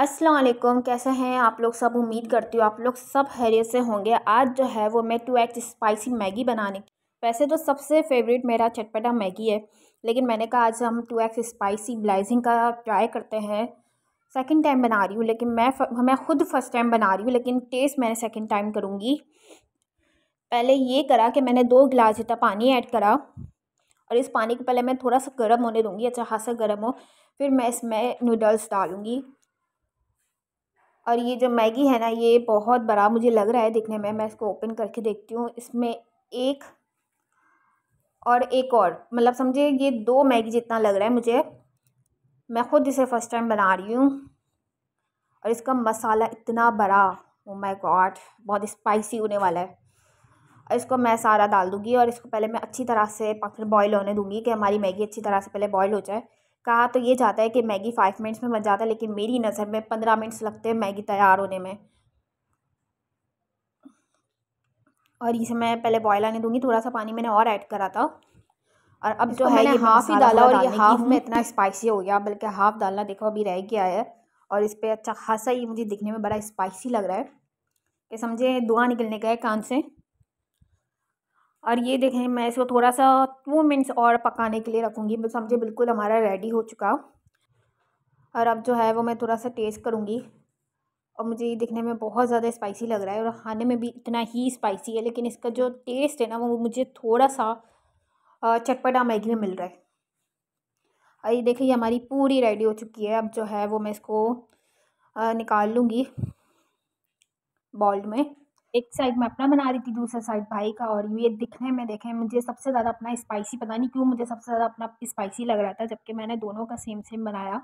अस्सलाम वालेकुम कैसे हैं आप लोग सब उम्मीद करती हूँ आप लोग सब हैरियत से होंगे आज जो है वो मैं टू एक्स स्पाइसी मैगी बनाने वैसे तो सबसे फेवरेट मेरा चटपटा मैगी है लेकिन मैंने कहा आज हम टू एक्स स्पाइसी ब्लाइजिंग का ट्राई करते हैं सेकंड टाइम बना रही हूँ लेकिन मैं फ, मैं खुद फर्स्ट टाइम बना रही हूँ लेकिन टेस्ट मैंने सेकेंड टाइम करूँगी पहले ये करा कि मैंने दो गिलास जितना पानी ऐड करा और इस पानी को पहले मैं थोड़ा सा गर्म होने दूँगी अच्छा खासा गर्म हो फिर मैं इसमें नूडल्स डालूँगी और ये जो मैगी है ना ये बहुत बड़ा मुझे लग रहा है देखने में मैं इसको ओपन करके देखती हूँ इसमें एक और एक और मतलब समझे ये दो मैगी जितना लग रहा है मुझे मैं ख़ुद इसे फ़र्स्ट टाइम बना रही हूँ और इसका मसाला इतना बड़ा वो माय गॉड बहुत स्पाइसी होने वाला है और इसको मैं सारा डाल दूँगी और इसको पहले मैं अच्छी तरह से पक बॉयल होने दूँगी कि हमारी मैगी अच्छी तरह से पहले बॉयल हो जाए कहा तो ये जाता है कि मैगी फ़ाइव मिनट्स में बन जाता है लेकिन मेरी नज़र में पंद्रह मिनट्स लगते हैं मैगी तैयार होने में और इसे मैं पहले बॉयल आने दूंगी थोड़ा सा पानी मैंने और ऐड करा था और अब जो है ये हाफ ही डाला और ये हाफ में इतना स्पाइसी हो गया बल्कि हाफ डालना देखो अभी रह गया है और इस पर अच्छा खासा ये मुझे दिखने में बड़ा स्पाइसी लग रहा है कि समझे धुआँ निकलने का है कान से और ये देखें मैं इसको थोड़ा सा टू मिनट्स और पकाने के लिए रखूँगी समझे बिल्कुल हमारा रेडी हो चुका और अब जो है वो मैं थोड़ा सा टेस्ट करूँगी और मुझे ये दिखने में बहुत ज़्यादा स्पाइसी लग रहा है और खाने में भी इतना ही स्पाइसी है लेकिन इसका जो टेस्ट है ना वो मुझे थोड़ा सा चटपटा मैगी में मिल रहा है और ये देखिए हमारी पूरी रेडी हो चुकी है अब जो है वो मैं इसको निकाल लूँगी बॉल्ड में एक साइड मैं अपना बना रही थी दूसरे साइड भाई का और ये दिखने में देखें मुझे सबसे ज़्यादा अपना स्पाइसी पता नहीं क्यों मुझे सबसे ज़्यादा अपना स्पाइसी लग रहा था जबकि मैंने दोनों का सेम सेम बनाया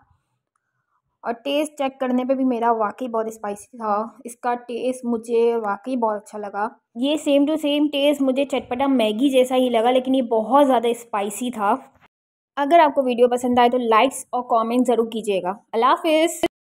और टेस्ट चेक करने पे भी मेरा वाकई बहुत स्पाइसी था इसका टेस्ट मुझे वाकई बहुत अच्छा लगा ये सेम टू सेम टेस्ट मुझे चटपटा मैगी जैसा ही लगा लेकिन ये बहुत ज़्यादा स्पाइसी था अगर आपको वीडियो पसंद आए तो लाइक्स और कमेंट ज़रूर कीजिएगा अल्लाह हाफिज़